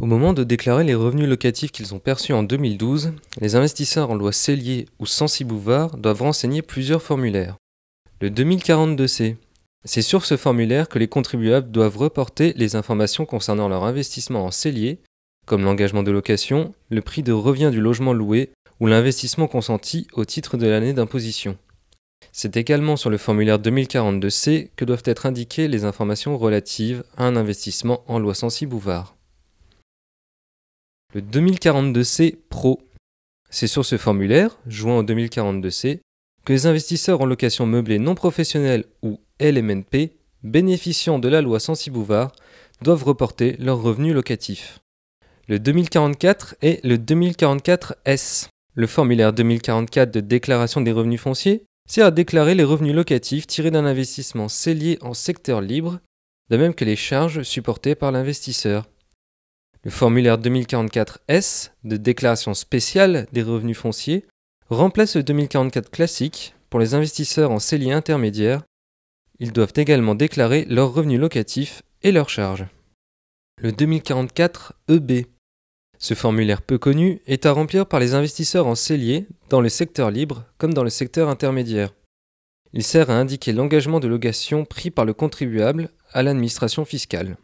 Au moment de déclarer les revenus locatifs qu'ils ont perçus en 2012, les investisseurs en loi Cellier ou Sensi Bouvard doivent renseigner plusieurs formulaires. Le 2042C. C'est sur ce formulaire que les contribuables doivent reporter les informations concernant leur investissement en cellier, comme l'engagement de location, le prix de revient du logement loué ou l'investissement consenti au titre de l'année d'imposition. C'est également sur le formulaire 2042C que doivent être indiquées les informations relatives à un investissement en loi Sensi Bouvard le 2042C Pro. C'est sur ce formulaire, joint au 2042C, que les investisseurs en location meublée non professionnelle ou LMNP, bénéficiant de la loi Sensi-Bouvard, doivent reporter leurs revenus locatifs. Le 2044 et le 2044S. Le formulaire 2044 de déclaration des revenus fonciers sert à déclarer les revenus locatifs tirés d'un investissement cellier en secteur libre, de même que les charges supportées par l'investisseur. Le formulaire 2044-S de déclaration spéciale des revenus fonciers remplace le 2044 classique pour les investisseurs en celliers intermédiaire. Ils doivent également déclarer leurs revenus locatifs et leurs charges. Le 2044-EB. E Ce formulaire peu connu est à remplir par les investisseurs en cellier dans le secteur libre comme dans le secteur intermédiaire. Il sert à indiquer l'engagement de location pris par le contribuable à l'administration fiscale.